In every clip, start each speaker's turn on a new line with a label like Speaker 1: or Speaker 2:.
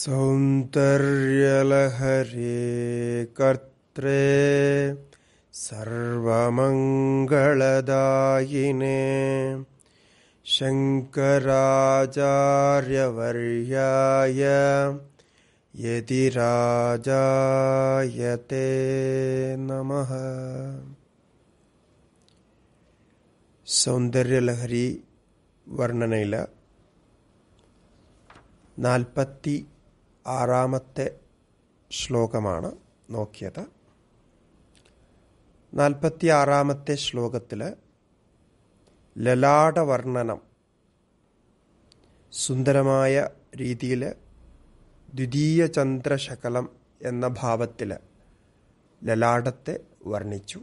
Speaker 1: सौन्दर्यलहरे कर्त्रे सर्वमङ्गलदायिने शङ्कराचार्यवर्याय यदि राजायते नमः സൗന്ദര്യലഹരി വർണ്ണനയില നാൽപ്പത്തി ആറാമത്തെ ശ്ലോകമാണ് നോക്കിയത് നാൽപ്പത്തി ആറാമത്തെ ശ്ലോകത്തിൽ ലലാടവർണ്ണനം സുന്ദരമായ രീതിയിൽ ദ്വിതീയ ചന്ദ്രശകലം എന്ന ഭാവത്തിൽ ലലാടത്തെ വർണ്ണിച്ചു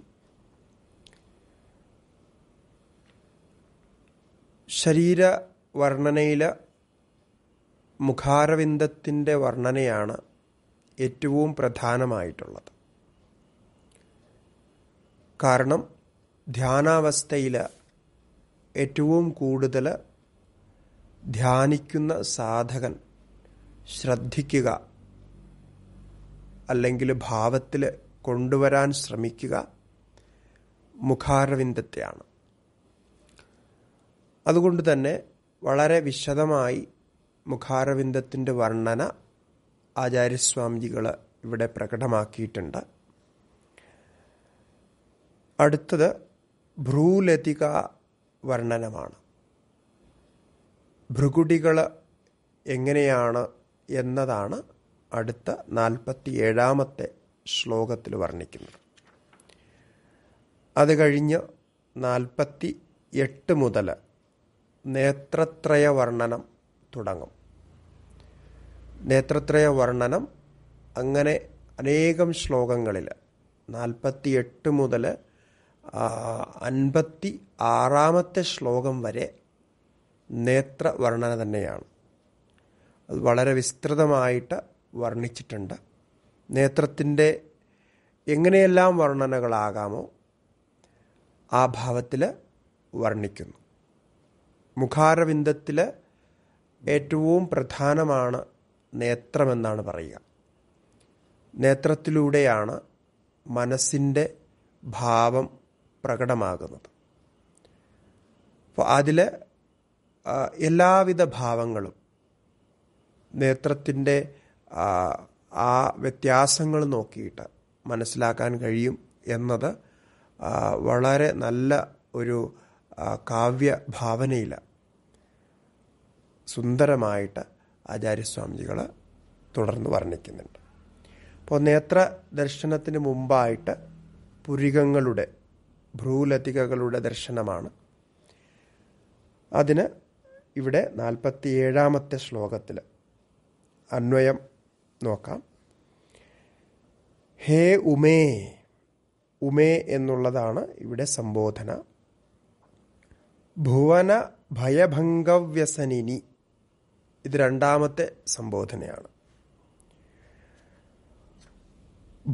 Speaker 1: ശരീരവർണ്ണനയിലെ മുഖാരവിന്ദത്തിൻ്റെ വർണ്ണനയാണ് ഏറ്റവും പ്രധാനമായിട്ടുള്ളത് കാരണം ധ്യാനാവസ്ഥയിൽ ഏറ്റവും കൂടുതൽ ധ്യാനിക്കുന്ന സാധകൻ ശ്രദ്ധിക്കുക അല്ലെങ്കിൽ ഭാവത്തിൽ കൊണ്ടുവരാൻ ശ്രമിക്കുക മുഖാരവിന്ദത്തെയാണ് അതുകൊണ്ട് തന്നെ വളരെ വിശദമായി മുഖാരവിന്ദത്തിൻ്റെ വർണ്ണന ആചാര്യസ്വാമിജികൾ ഇവിടെ പ്രകടമാക്കിയിട്ടുണ്ട് അടുത്തത് ഭ്രൂലതിക വർണ്ണനമാണ് ഭ്രുകുടികൾ എങ്ങനെയാണ് എന്നതാണ് അടുത്ത നാൽപ്പത്തിയേഴാമത്തെ ശ്ലോകത്തിൽ വർണ്ണിക്കുന്നത് അത് കഴിഞ്ഞ് നാൽപ്പത്തി എട്ട് മുതൽ നേത്രത്രയ വർണ്ണനം തുടങ്ങും നേത്രത്രയ വർണ്ണനം അങ്ങനെ അനേകം ശ്ലോകങ്ങളിൽ നാൽപ്പത്തി എട്ട് മുതൽ അൻപത്തി ആറാമത്തെ ശ്ലോകം വരെ നേത്രവർണ്ണന തന്നെയാണ് അത് വളരെ വിസ്തൃതമായിട്ട് വർണ്ണിച്ചിട്ടുണ്ട് നേത്രത്തിൻ്റെ എങ്ങനെയെല്ലാം വർണ്ണനകളാകാമോ ആ ഭാവത്തിൽ വർണ്ണിക്കുന്നു മുഖാരവിന്ദത്തിൽ ഏറ്റവും പ്രധാനമാണ് നേത്രമെന്നാണ് പറയുക നേത്രത്തിലൂടെയാണ് മനസ്സിൻ്റെ ഭാവം പ്രകടമാകുന്നത് അപ്പോൾ അതിൽ എല്ലാവിധ ഭാവങ്ങളും നേത്രത്തിൻ്റെ ആ വ്യത്യാസങ്ങൾ നോക്കിയിട്ട് മനസ്സിലാക്കാൻ കഴിയും എന്നത് വളരെ നല്ല ഒരു കാവ്യ ഭാവനയിൽ സുന്ദരമായിട്ട് ആചാര്യസ്വാമിജികൾ തുടർന്ന് വർണ്ണിക്കുന്നുണ്ട് അപ്പോൾ നേത്ര ദർശനത്തിന് മുമ്പായിട്ട് പുരികങ്ങളുടെ ഭ്രൂലതികകളുടെ ദർശനമാണ് അതിന് ഇവിടെ നാൽപ്പത്തിയേഴാമത്തെ ശ്ലോകത്തിൽ അന്വയം നോക്കാം ഹേ ഉമേ ഉമേ എന്നുള്ളതാണ് ഇവിടെ സംബോധന ഭുവന ഭയഭംഗവ്യസനിനി ഇത് രണ്ടാമത്തെ സംബോധനയാണ്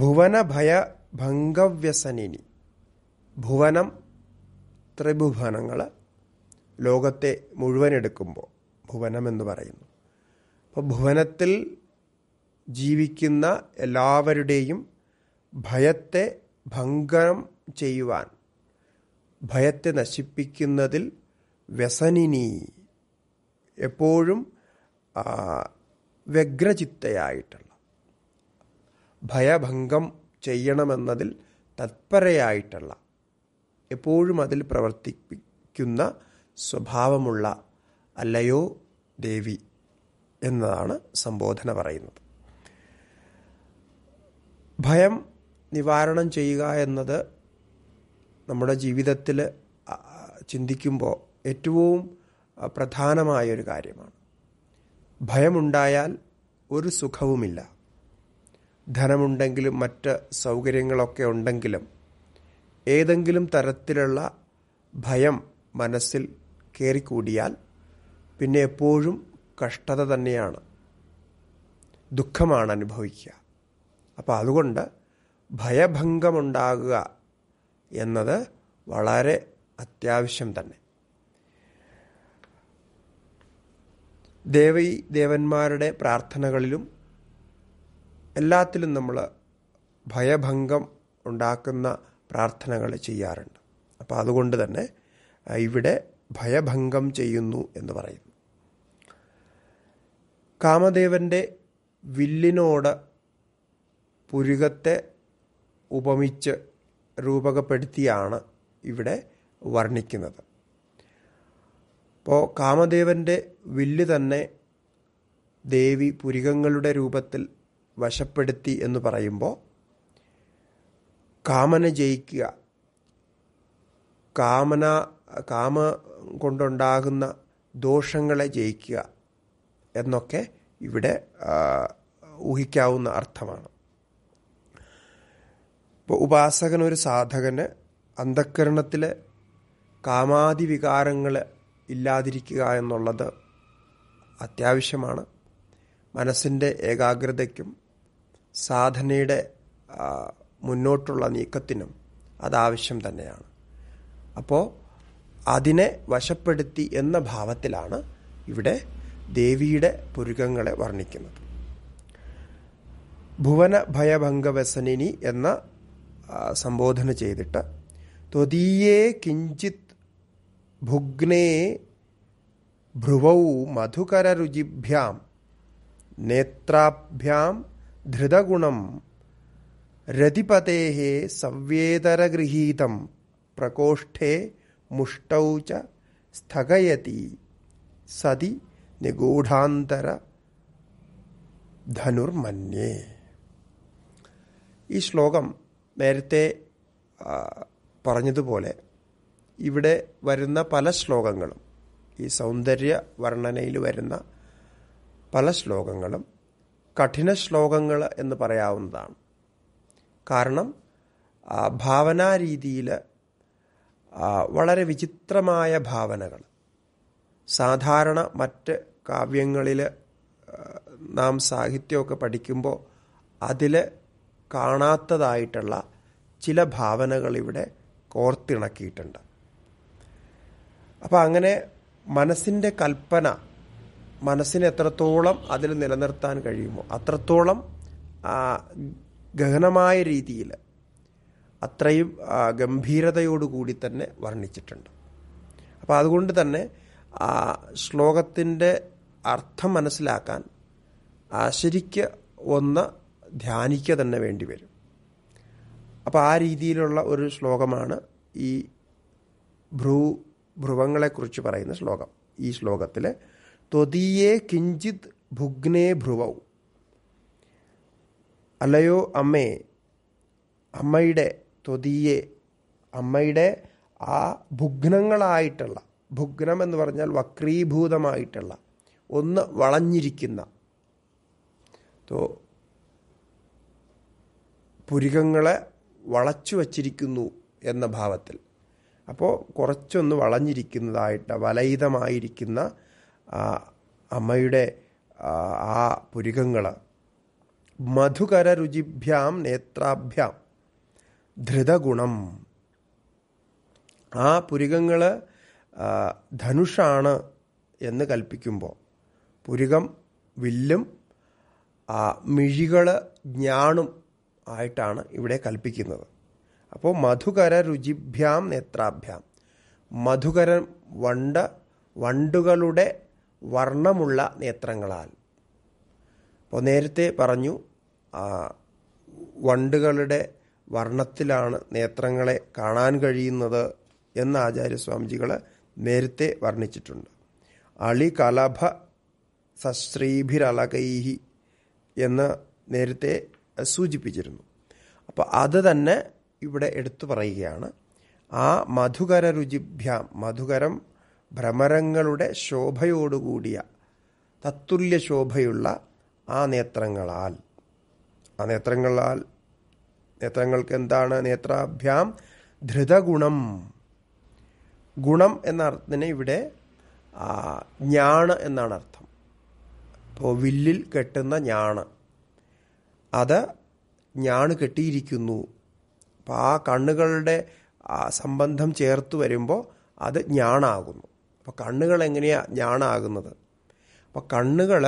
Speaker 1: ഭുവനഭയ ഭംഗവ്യസനിനി ഭുവനം ത്രിഭുവനങ്ങൾ ലോകത്തെ മുഴുവൻ എടുക്കുമ്പോൾ ഭുവനം എന്ന് പറയുന്നു അപ്പോൾ ഭുവനത്തിൽ ജീവിക്കുന്ന എല്ലാവരുടെയും ഭയത്തെ ഭംഗം ചെയ്യുവാൻ ഭയത്തെ നശിപ്പിക്കുന്നതിൽ വ്യസനിനി എപ്പോഴും വ്യഗ്രചിത്തയായിട്ടുള്ള ഭയഭംഗം ചെയ്യണമെന്നതിൽ തത്പരയായിട്ടുള്ള എപ്പോഴും അതിൽ പ്രവർത്തിപ്പിക്കുന്ന സ്വഭാവമുള്ള അല്ലയോ ദേവി എന്നതാണ് സംബോധന പറയുന്നത് ഭയം നിവാരണം ചെയ്യുക എന്നത് നമ്മുടെ ജീവിതത്തിൽ ചിന്തിക്കുമ്പോൾ ഏറ്റവും പ്രധാനമായൊരു കാര്യമാണ് ഭയമുണ്ടായാൽ ഒരു സുഖവുമില്ല ധനമുണ്ടെങ്കിലും മറ്റ് സൗകര്യങ്ങളൊക്കെ ഉണ്ടെങ്കിലും ഏതെങ്കിലും തരത്തിലുള്ള ഭയം മനസ്സിൽ കയറിക്കൂടിയാൽ പിന്നെ എപ്പോഴും കഷ്ടത തന്നെയാണ് ദുഃഖമാണ് അനുഭവിക്കുക അപ്പോൾ അതുകൊണ്ട് ഭയഭംഗമുണ്ടാകുക എന്നത് വളരെ അത്യാവശ്യം തന്നെ ദേവീ ദേവന്മാരുടെ പ്രാർത്ഥനകളിലും എല്ലാത്തിലും നമ്മൾ ഭയഭംഗം ഉണ്ടാക്കുന്ന പ്രാർത്ഥനകൾ ചെയ്യാറുണ്ട് അപ്പോൾ അതുകൊണ്ട് തന്നെ ഇവിടെ ഭയഭംഗം ചെയ്യുന്നു എന്ന് പറയുന്നു കാമദേവൻ്റെ വില്ലിനോട് പുരുകത്തെ ഉപമിച്ച് രൂപകപ്പെടുത്തിയാണ് ഇവിടെ വർണ്ണിക്കുന്നത് അപ്പോൾ കാമദേവൻ്റെ വില്ല് തന്നെ ദേവി പുരികങ്ങളുടെ രൂപത്തിൽ വശപ്പെടുത്തി എന്ന് പറയുമ്പോൾ കാമന ജയിക്കുക കാമന കാമ കൊണ്ടുണ്ടാകുന്ന ദോഷങ്ങളെ ജയിക്കുക എന്നൊക്കെ ഇവിടെ ഊഹിക്കാവുന്ന അർത്ഥമാണ് ഇപ്പോൾ ഉപാസകൻ ഒരു സാധകന് അന്ധക്കരണത്തിലെ വികാരങ്ങളെ ഇല്ലാതിരിക്കുക എന്നുള്ളത് അത്യാവശ്യമാണ് മനസ്സിൻ്റെ ഏകാഗ്രതയ്ക്കും സാധനയുടെ മുന്നോട്ടുള്ള നീക്കത്തിനും അതാവശ്യം തന്നെയാണ് അപ്പോൾ അതിനെ വശപ്പെടുത്തി എന്ന ഭാവത്തിലാണ് ഇവിടെ ദേവിയുടെ പുരുകങ്ങളെ വർണ്ണിക്കുന്നത് ഭുവന ഭയഭംഗവസനിനി എന്ന സംബോധന ചെയ്തിട്ട് ത്വതീയേ കിഞ്ചിത് भुग्ने भ्रुवौ मधुकररुजिभ्यां नेत्राभ्यां धृतगुणं रतिपतेः गृहीत प्रकोष्ठे मुष्टौ च स्थगयति सति निगूढ़ांतर धनुर्मन्ये ഈ ശ്ലോകം നേരത്തെ പറഞ്ഞതുപോലെ ഇവിടെ വരുന്ന പല ശ്ലോകങ്ങളും ഈ സൗന്ദര്യ വർണ്ണനയിൽ വരുന്ന പല ശ്ലോകങ്ങളും കഠിന ശ്ലോകങ്ങൾ എന്ന് പറയാവുന്നതാണ് കാരണം ഭാവനാരീതിയിൽ വളരെ വിചിത്രമായ ഭാവനകൾ സാധാരണ മറ്റ് കാവ്യങ്ങളിൽ നാം സാഹിത്യമൊക്കെ പഠിക്കുമ്പോൾ അതിൽ കാണാത്തതായിട്ടുള്ള ചില ഭാവനകൾ ഇവിടെ കോർത്തിണക്കിയിട്ടുണ്ട് അപ്പം അങ്ങനെ മനസ്സിൻ്റെ കൽപ്പന മനസ്സിനെ എത്രത്തോളം അതിൽ നിലനിർത്താൻ കഴിയുമോ അത്രത്തോളം ഗഹനമായ രീതിയിൽ അത്രയും ഗംഭീരതയോടുകൂടി തന്നെ വർണ്ണിച്ചിട്ടുണ്ട് അപ്പോൾ അതുകൊണ്ട് തന്നെ ആ ശ്ലോകത്തിൻ്റെ അർത്ഥം മനസ്സിലാക്കാൻ ശരിക്ക് ഒന്ന് ധ്യാനിക്കുക തന്നെ വേണ്ടി വരും അപ്പോൾ ആ രീതിയിലുള്ള ഒരു ശ്ലോകമാണ് ഈ ഭ്രൂ ഭ്രുവങ്ങളെക്കുറിച്ച് പറയുന്ന ശ്ലോകം ഈ ശ്ലോകത്തിൽ ത്വതീയേ കിഞ്ചിത് ഭുഗ്നേ ഭ്രുവൗ അല്ലയോ അമ്മേ അമ്മയുടെ ത്വതീയെ അമ്മയുടെ ആ ഭുഗ്നങ്ങളായിട്ടുള്ള ഭുഗ്നം എന്ന് പറഞ്ഞാൽ വക്രീഭൂതമായിട്ടുള്ള ഒന്ന് വളഞ്ഞിരിക്കുന്ന പുരികങ്ങളെ വളച്ചു വച്ചിരിക്കുന്നു എന്ന ഭാവത്തിൽ അപ്പോൾ കുറച്ചൊന്ന് വളഞ്ഞിരിക്കുന്നതായിട്ട് വലയിതമായിരിക്കുന്ന അമ്മയുടെ ആ പുരുകങ്ങൾ മധുകര രുചിഭ്യാം നേത്രാഭ്യാം ധൃതഗുണം ആ പുരുകങ്ങൾ ധനുഷാണ് എന്ന് കൽപ്പിക്കുമ്പോൾ പുരുകം വില്ലും മിഴികൾ ഞാണും ആയിട്ടാണ് ഇവിടെ കൽപ്പിക്കുന്നത് അപ്പോൾ മധുകര രുചിഭ്യാം നേത്രാഭ്യാം മധുകര വണ്ട വണ്ടുകളുടെ വർണ്ണമുള്ള നേത്രങ്ങളാൽ അപ്പോൾ നേരത്തെ പറഞ്ഞു വണ്ടുകളുടെ വർണ്ണത്തിലാണ് നേത്രങ്ങളെ കാണാൻ കഴിയുന്നത് എന്ന് ആചാര്യസ്വാമിജികൾ നേരത്തെ വർണ്ണിച്ചിട്ടുണ്ട് അളി കലഭ സശ്രീഭിരളകൈഹി എന്ന് നേരത്തെ സൂചിപ്പിച്ചിരുന്നു അപ്പോൾ അത് തന്നെ ഇവിടെ എടുത്തു പറയുകയാണ് ആ മധുകര രുചിഭ്യാം മധുകരം ഭ്രമരങ്ങളുടെ ശോഭയോടുകൂടിയ തത്തുല്യ ശോഭയുള്ള ആ നേത്രങ്ങളാൽ ആ നേത്രങ്ങളാൽ നേത്രങ്ങൾക്ക് എന്താണ് നേത്രാഭ്യാം ധൃതഗുണം ഗുണം എന്ന അർത്ഥത്തിന് ഇവിടെ ഞാണ് എന്നാണ് അർത്ഥം അപ്പോൾ വില്ലിൽ കെട്ടുന്ന ഞാണ് അത് ഞാണ് കെട്ടിയിരിക്കുന്നു അപ്പം ആ കണ്ണുകളുടെ സംബന്ധം ചേർത്ത് വരുമ്പോൾ അത് ഞാണാകുന്നു അപ്പോൾ കണ്ണുകൾ എങ്ങനെയാണ് ഞാണാകുന്നത് അപ്പോൾ കണ്ണുകൾ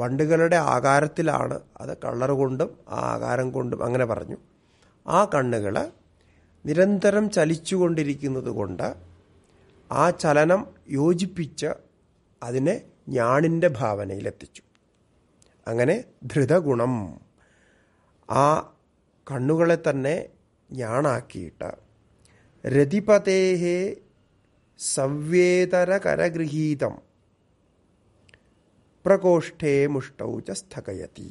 Speaker 1: വണ്ടുകളുടെ ആകാരത്തിലാണ് അത് കളർ കൊണ്ടും ആ ആകാരം കൊണ്ടും അങ്ങനെ പറഞ്ഞു ആ കണ്ണുകൾ നിരന്തരം ചലിച്ചുകൊണ്ടിരിക്കുന്നത് കൊണ്ട് ആ ചലനം യോജിപ്പിച്ച് അതിനെ ഞാണിൻ്റെ ഭാവനയിലെത്തിച്ചു അങ്ങനെ ധൃതഗുണം ആ കണ്ണുകളെ തന്നെ ഞാണാക്കിയിട്ട രതിപതേഹേ സവ്യേതരകരഗൃഹീതം പ്രകോഷ്ഠേ മുഷ്ടൗ ച സ്ഥകയതി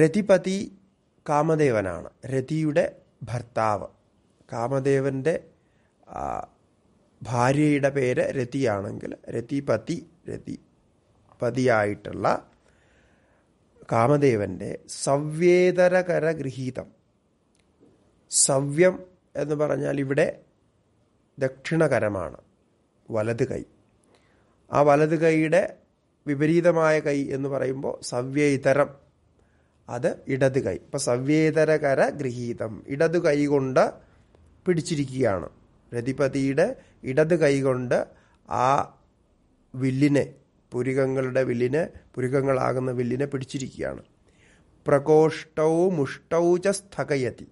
Speaker 1: രതിപതി കാമദേവനാണ് രതിയുടെ ഭർത്താവ് കാമദേവൻ്റെ ഭാര്യയുടെ പേര് രതിയാണെങ്കിൽ രതിപതി രതി പതിയായിട്ടുള്ള കാമദേവൻ്റെ സവ്യേതരകരഗൃഹീതം സവ്യം എന്ന് പറഞ്ഞാൽ ഇവിടെ ദക്ഷിണകരമാണ് വലത് കൈ ആ വലത് കൈയുടെ വിപരീതമായ കൈ എന്ന് പറയുമ്പോൾ സവ്യേതരം അത് ഇടത് കൈ ഇപ്പം സവ്യേതരകര ഗൃഹീതം ഇടത് കൈ കൊണ്ട് പിടിച്ചിരിക്കുകയാണ് രതിപതിയുടെ ഇടത് കൈ കൊണ്ട് ആ വില്ലിനെ പുരികങ്ങളുടെ വില്ലിനെ പുരികങ്ങളാകുന്ന വില്ലിനെ പിടിച്ചിരിക്കുകയാണ് പ്രകോഷ്ടവും മുഷ്ടവും ച സ്ഥകയതി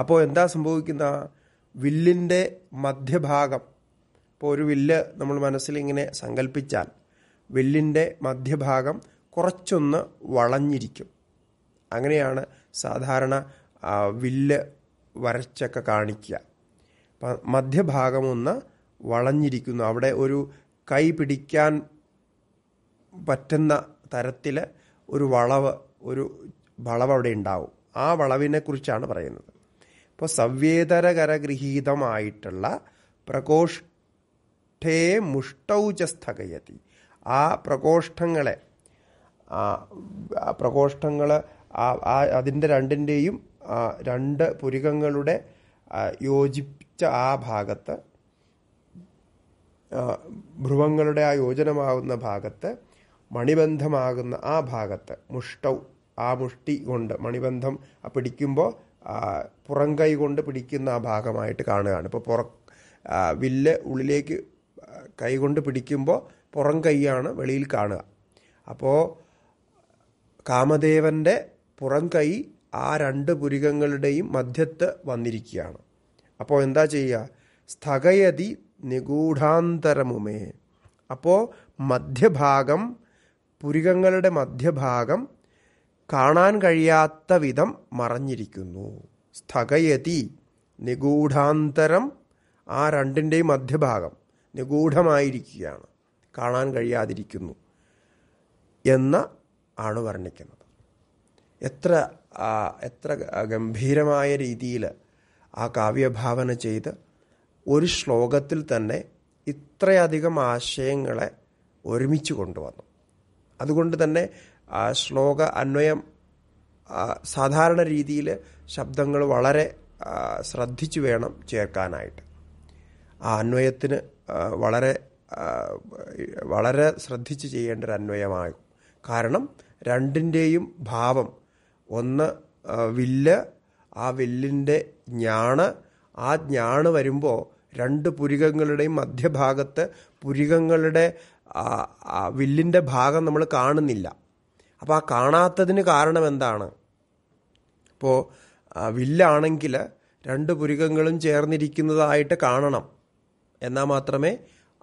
Speaker 1: അപ്പോൾ എന്താ സംഭവിക്കുന്ന വില്ലിൻ്റെ മധ്യഭാഗം ഇപ്പോൾ ഒരു വില്ല് നമ്മൾ മനസ്സിലിങ്ങനെ സങ്കല്പിച്ചാൽ വില്ലിൻ്റെ മധ്യഭാഗം കുറച്ചൊന്ന് വളഞ്ഞിരിക്കും അങ്ങനെയാണ് സാധാരണ വില്ല് വരച്ചൊക്കെ കാണിക്കുക അപ്പം മധ്യഭാഗമൊന്ന് വളഞ്ഞിരിക്കുന്നു അവിടെ ഒരു കൈ പിടിക്കാൻ പറ്റുന്ന തരത്തിൽ ഒരു വളവ് ഒരു വളവ് അവിടെ ഉണ്ടാവും ആ വളവിനെ കുറിച്ചാണ് പറയുന്നത് ഇപ്പോൾ സവ്യേതരകരഗൃഹീതമായിട്ടുള്ള പ്രകോഷ്ഠേ മുഷ്ടൗച സ്ഥകയതി ആ പ്രകോഷ്ഠങ്ങളെ പ്രകോഷ്ഠങ്ങൾ ആ അതിൻ്റെ രണ്ടിൻ്റെയും രണ്ട് പുരികങ്ങളുടെ യോജിപ്പിച്ച ആ ഭാഗത്ത് ഭ്രുവങ്ങളുടെ ആ യോജനമാകുന്ന ഭാഗത്ത് മണിബന്ധമാകുന്ന ആ ഭാഗത്ത് മുഷ്ടൗ ആ മുഷ്ടി കൊണ്ട് മണിബന്ധം പിടിക്കുമ്പോൾ പുറം കൈ കൊണ്ട് പിടിക്കുന്ന ആ ഭാഗമായിട്ട് കാണുകയാണ് ഇപ്പോൾ പുറ വില്ല് ഉള്ളിലേക്ക് കൈകൊണ്ട് പിടിക്കുമ്പോൾ പുറം കൈയാണ് വെളിയിൽ കാണുക അപ്പോൾ കാമദേവൻ്റെ പുറം കൈ ആ രണ്ട് പുരികങ്ങളുടെയും മധ്യത്ത് വന്നിരിക്കുകയാണ് അപ്പോൾ എന്താ ചെയ്യുക സ്ഥകയതി നിഗൂഢാന്തരമുമേ അപ്പോൾ മധ്യഭാഗം പുരികങ്ങളുടെ മധ്യഭാഗം കാണാൻ കഴിയാത്ത വിധം മറഞ്ഞിരിക്കുന്നു സ്ഥഗയതി നിഗൂഢാന്തരം ആ രണ്ടിൻ്റെയും മധ്യഭാഗം നിഗൂഢമായിരിക്കുകയാണ് കാണാൻ കഴിയാതിരിക്കുന്നു എന്ന് ആണ് വർണ്ണിക്കുന്നത് എത്ര എത്ര ഗംഭീരമായ രീതിയിൽ ആ കാവ്യഭാവന ചെയ്ത് ഒരു ശ്ലോകത്തിൽ തന്നെ ഇത്രയധികം ആശയങ്ങളെ ഒരുമിച്ച് കൊണ്ടുവന്നു അതുകൊണ്ട് തന്നെ ആ ശ്ലോക അന്വയം സാധാരണ രീതിയിൽ ശബ്ദങ്ങൾ വളരെ ശ്രദ്ധിച്ചു വേണം ചേർക്കാനായിട്ട് ആ അന്വയത്തിന് വളരെ വളരെ ശ്രദ്ധിച്ച് ചെയ്യേണ്ട ഒരു അന്വയമാകും കാരണം രണ്ടിൻ്റെയും ഭാവം ഒന്ന് വില്ല് ആ വില്ലിൻ്റെ ഞാണ് ആ ഞാണ് വരുമ്പോൾ രണ്ട് പുരികങ്ങളുടെയും മധ്യഭാഗത്ത് പുരികങ്ങളുടെ വില്ലിൻ്റെ ഭാഗം നമ്മൾ കാണുന്നില്ല അപ്പോൾ ആ കാണാത്തതിന് കാരണം എന്താണ് ഇപ്പോൾ വില്ലാണെങ്കിൽ രണ്ട് പുരുകങ്ങളും ചേർന്നിരിക്കുന്നതായിട്ട് കാണണം എന്നാൽ മാത്രമേ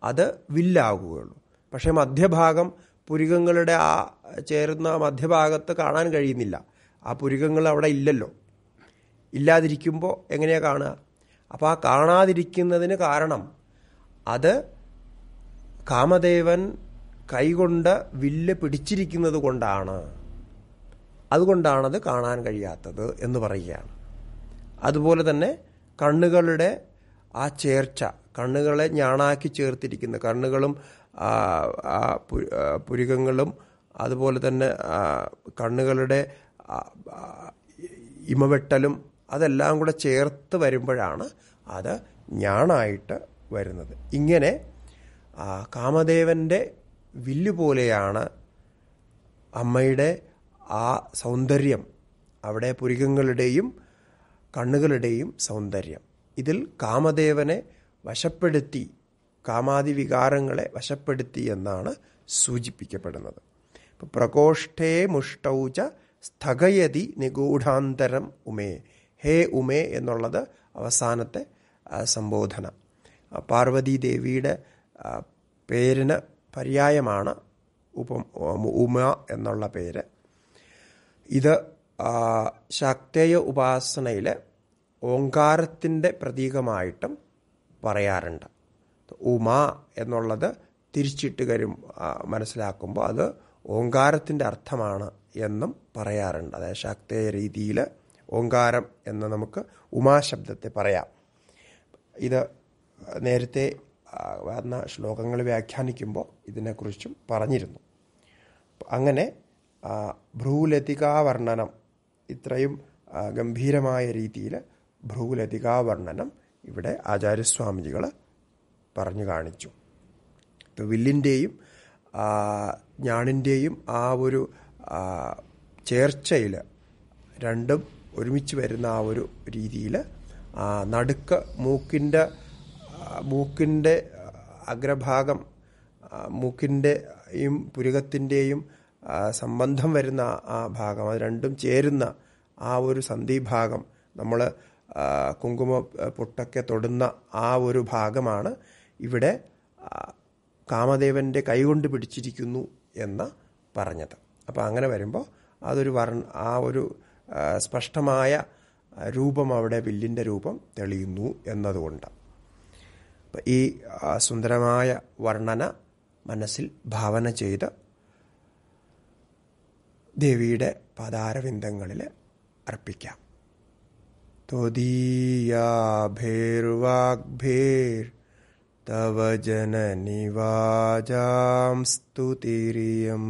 Speaker 1: അത് വില്ലാകുകയുള്ളൂ പക്ഷേ മധ്യഭാഗം പുരുകങ്ങളുടെ ആ ചേരുന്ന മധ്യഭാഗത്ത് കാണാൻ കഴിയുന്നില്ല ആ പുരുകങ്ങൾ അവിടെ ഇല്ലല്ലോ ഇല്ലാതിരിക്കുമ്പോൾ എങ്ങനെയാണ് കാണുക അപ്പോൾ ആ കാണാതിരിക്കുന്നതിന് കാരണം അത് കാമദേവൻ കൈകൊണ്ട് വില്ല് പിടിച്ചിരിക്കുന്നത് കൊണ്ടാണ് അതുകൊണ്ടാണത് കാണാൻ കഴിയാത്തത് എന്ന് പറയുകയാണ് അതുപോലെ തന്നെ കണ്ണുകളുടെ ആ ചേർച്ച കണ്ണുകളെ ഞാണാക്കി ചേർത്തിരിക്കുന്ന കണ്ണുകളും പുരികങ്ങളും അതുപോലെ തന്നെ കണ്ണുകളുടെ ഇമവെട്ടലും അതെല്ലാം കൂടെ ചേർത്ത് വരുമ്പോഴാണ് അത് ഞാണായിട്ട് വരുന്നത് ഇങ്ങനെ കാമദേവൻ്റെ വില്ലുപോലെയാണ് അമ്മയുടെ ആ സൗന്ദര്യം അവിടെ പുരികങ്ങളുടെയും കണ്ണുകളുടെയും സൗന്ദര്യം ഇതിൽ കാമദേവനെ വശപ്പെടുത്തി കാമാതി വികാരങ്ങളെ വശപ്പെടുത്തി എന്നാണ് സൂചിപ്പിക്കപ്പെടുന്നത് പ്രകോഷ്ഠേ മുഷ്ടൗച സ്ഥഗയതി നിഗൂഢാന്തരം ഉമേ ഹേ ഉമേ എന്നുള്ളത് അവസാനത്തെ സംബോധന പാർവതീദേവിയുടെ പേരിന് പര്യായമാണ് ഉപ ഉമ എന്നുള്ള പേര് ഇത് ശാക്തേയ ഉപാസനയിൽ ഓങ്കാരത്തിൻ്റെ പ്രതീകമായിട്ടും പറയാറുണ്ട് ഉമ എന്നുള്ളത് തിരിച്ചിട്ട് കരും മനസ്സിലാക്കുമ്പോൾ അത് ഓങ്കാരത്തിൻ്റെ അർത്ഥമാണ് എന്നും പറയാറുണ്ട് അതായത് ശാക്തേയ രീതിയിൽ ഓങ്കാരം എന്ന് നമുക്ക് ഉമാശബ്ദത്തെ പറയാം ഇത് നേരത്തെ എന്ന ശ്ലോകങ്ങൾ വ്യാഖ്യാനിക്കുമ്പോൾ ഇതിനെക്കുറിച്ചും പറഞ്ഞിരുന്നു അങ്ങനെ ഭ്രൂലതികാവർണ്ണനം ഇത്രയും ഗംഭീരമായ രീതിയിൽ ഭ്രൂലതികാവർണ്ണനം ഇവിടെ ആചാര്യസ്വാമിജികൾ പറഞ്ഞു കാണിച്ചു ഇപ്പോൾ വില്ലിൻ്റെയും ഞാണിൻ്റെയും ആ ഒരു ചേർച്ചയിൽ രണ്ടും ഒരുമിച്ച് വരുന്ന ആ ഒരു രീതിയിൽ നടുക്ക് മൂക്കിൻ്റെ മൂക്കിൻ്റെ അഗ്രഭാഗം മൂക്കിൻ്റെയും പുരുകത്തിൻ്റെയും സംബന്ധം വരുന്ന ആ ഭാഗം അത് രണ്ടും ചേരുന്ന ആ ഒരു സന്ധിഭാഗം നമ്മൾ കുങ്കുമ പൊട്ടൊക്കെ തൊടുന്ന ആ ഒരു ഭാഗമാണ് ഇവിടെ കാമദേവൻ്റെ കൈകൊണ്ട് പിടിച്ചിരിക്കുന്നു എന്ന് പറഞ്ഞത് അപ്പോൾ അങ്ങനെ വരുമ്പോൾ അതൊരു വർ ആ ഒരു സ്പഷ്ടമായ രൂപം അവിടെ വില്ലിൻ്റെ രൂപം തെളിയുന്നു എന്നതുകൊണ്ട് ഈ സുന്ദരമായ വർണ്ണന മനസ്സിൽ ഭാവന ചെയ്ത് ദേവിയുടെ പദാരവിന്ദങ്ങളിൽ അർപ്പിക്കാം ത്വദീയാഭേർവാഗ്ഭേർ തവ ജനനിവാജാം സ്തുതിരിയം